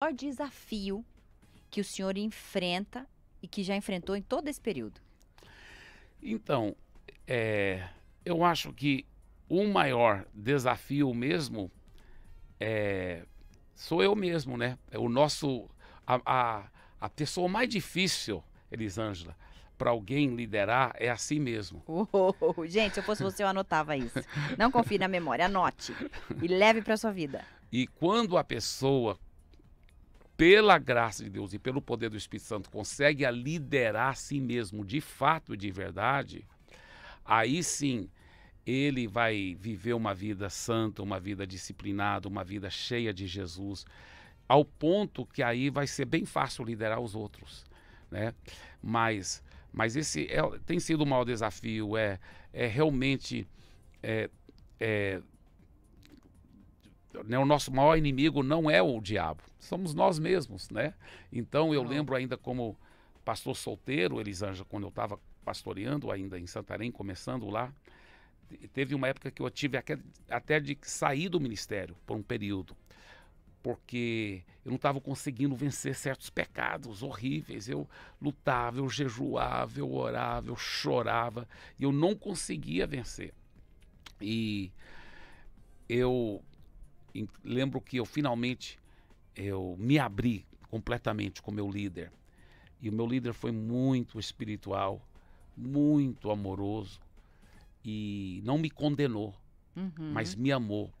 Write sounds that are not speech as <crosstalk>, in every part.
maior desafio que o senhor enfrenta e que já enfrentou em todo esse período? Então, é, eu acho que o maior desafio mesmo é, sou eu mesmo, né? É o nosso. A, a, a pessoa mais difícil, Elisângela, para alguém liderar é assim mesmo. <laughs> Oh, gente, se eu fosse você, eu anotava isso. Não confie na memória, anote e leve para sua vida. E quando a pessoa pela graça de Deus e pelo poder do Espírito Santo, consegue a liderar a si mesmo de fato e de verdade, aí sim ele vai viver uma vida santa, uma vida disciplinada, uma vida cheia de Jesus, ao ponto que aí vai ser bem fácil liderar os outros, né? Mas, mas esse é, tem sido o maior desafio, é, é realmente é, é, né, o nosso maior inimigo não é o diabo, somos nós mesmos, né? Então eu lembro ainda como pastor solteiro, Elisângela, quando eu estava pastoreando ainda em Santarém, começando lá, teve uma época que eu tive até de sair do ministério por um período, porque eu não estava conseguindo vencer certos pecados horríveis. Eu lutava, eu jejuava, eu orava, eu chorava e eu não conseguia vencer. E eu lembro que eu finalmente eu me abri completamente com meu líder. E o meu líder foi muito espiritual, muito amoroso e não me condenou, uhum. mas me amou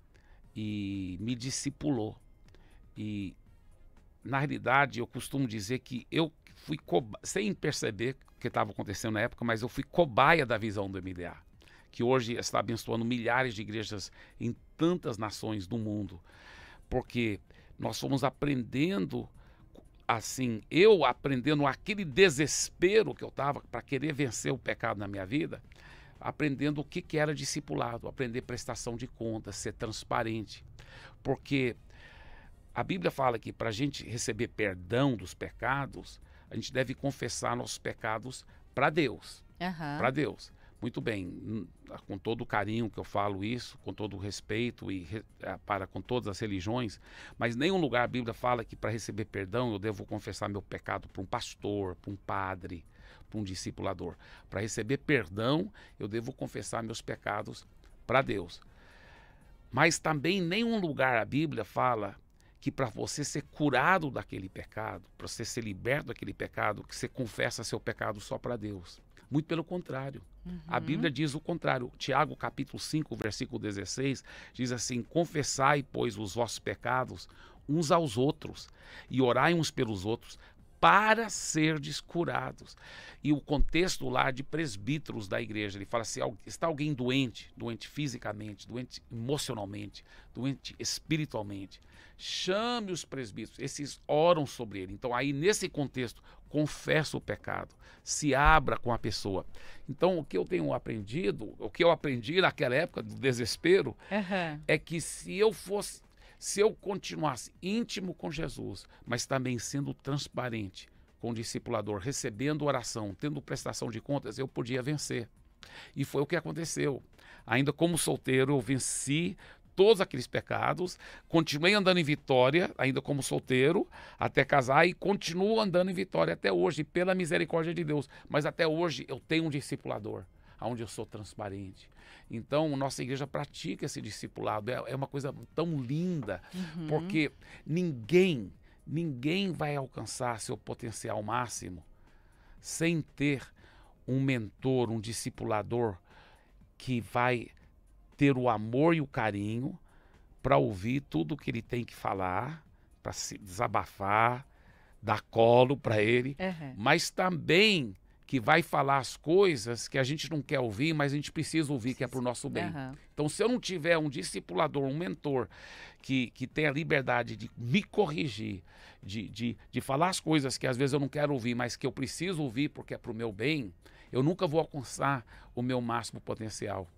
e me discipulou. E na realidade eu costumo dizer que eu fui sem perceber o que estava acontecendo na época, mas eu fui cobaia da visão do MDA que hoje está abençoando milhares de igrejas em tantas nações do mundo, porque nós fomos aprendendo assim, eu aprendendo aquele desespero que eu estava para querer vencer o pecado na minha vida, aprendendo o que, que era discipulado, aprender prestação de contas, ser transparente, porque a Bíblia fala que para a gente receber perdão dos pecados, a gente deve confessar nossos pecados para Deus. Uhum. Para Deus. Muito bem, hum, ah, com todo o carinho que eu falo isso, com todo o respeito e re, ah, para com todas as religiões, mas nenhum lugar a Bíblia fala que para receber perdão eu devo confessar meu pecado para um pastor, para um padre, para um discipulador. Para receber perdão, eu devo confessar meus pecados para Deus. Mas também nenhum lugar a Bíblia fala que para você ser curado daquele pecado, para você ser liberto daquele pecado, que você confessa seu pecado só para Deus. Muito pelo contrário. Uhum. A Bíblia diz o contrário. Tiago, capítulo 5, versículo 16, diz assim: Confessai, pois, os vossos pecados uns aos outros e orai uns pelos outros para serdes curados. E o contexto lá de presbíteros da igreja, ele fala assim: está alguém doente, doente fisicamente, doente emocionalmente, doente espiritualmente, chame os presbíteros, esses oram sobre ele. Então, aí nesse contexto, confessa o pecado, se abra com a pessoa. Então, o que eu tenho aprendido, o que eu aprendi naquela época do desespero, uhum. é que se eu fosse, se eu continuasse íntimo com Jesus, mas também sendo transparente com o discipulador, recebendo oração, tendo prestação de contas, eu podia vencer. E foi o que aconteceu. Ainda como solteiro, eu venci todos aqueles pecados, continuei andando em vitória, ainda como solteiro, até casar, e continuo andando em vitória até hoje, pela misericórdia de Deus. Mas até hoje eu tenho um discipulador, onde eu sou transparente. Então, nossa igreja pratica esse discipulado. É, é, uma coisa tão linda, uhum. porque ninguém, ninguém vai alcançar seu potencial máximo sem ter um mentor, um discipulador que vai ter o amor e o carinho para ouvir tudo o que ele tem que falar, para se desabafar, dar colo para ele, uhum. mas também que vai falar as coisas que a gente não quer ouvir, mas a gente precisa ouvir, que é para o nosso bem. Uhum. Então, se eu não tiver um discipulador, um mentor, que, que tenha a liberdade de me corrigir, de, de, de falar as coisas que às vezes eu não quero ouvir, mas que eu preciso ouvir porque é para o meu bem, eu nunca vou alcançar o meu máximo potencial.